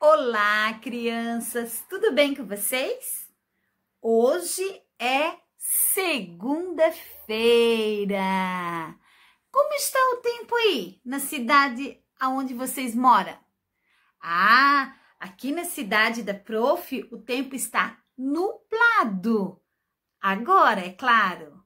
Olá, crianças! Tudo bem com vocês? Hoje é segunda-feira. Como está o tempo aí na cidade aonde vocês moram? Ah, aqui na cidade da Prof, o tempo está nublado. Agora, é claro.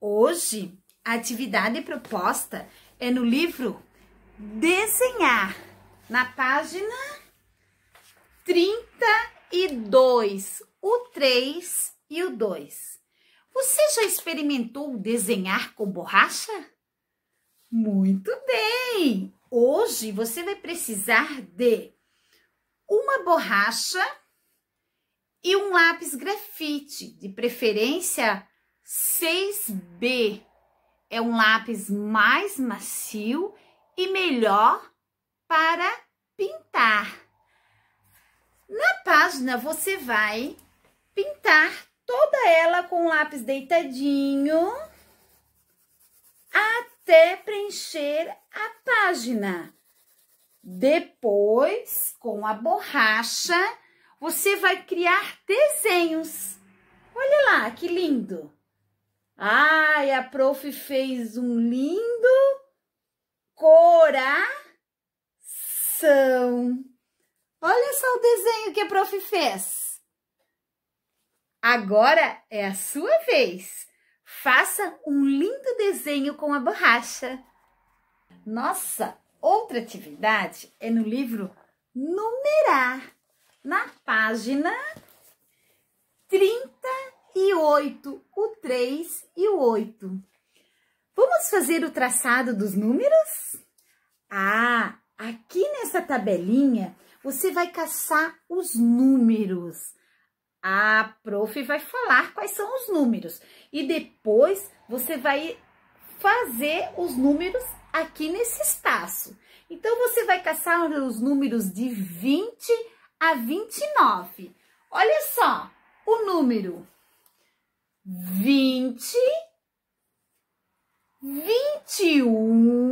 Hoje, a atividade proposta é no livro Desenhar, na página 32, o 3 e o 2. Você já experimentou desenhar com borracha? Muito bem! Hoje você vai precisar de uma borracha e um lápis grafite, de preferência 6B. É um lápis mais macio e melhor para pintar. Na página, você vai pintar toda ela com o lápis deitadinho até preencher a página. Depois, com a borracha, você vai criar desenhos. Olha lá, que lindo! Ai, a prof fez um lindo coração. Olha só o desenho que a prof fez. Agora é a sua vez. Faça um lindo desenho com a borracha. Nossa outra atividade é no livro Numerar, na página 38, o 3 e o 8. Vamos fazer o traçado dos números? Ah, aqui nessa tabelinha você vai caçar os números. A prof vai falar quais são os números. E depois você vai fazer os números aqui nesse espaço. Então, você vai caçar os números de 20 a 29. Olha só, o número 20, 21,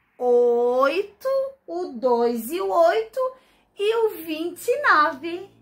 8, o 2 e o 8 e o 29.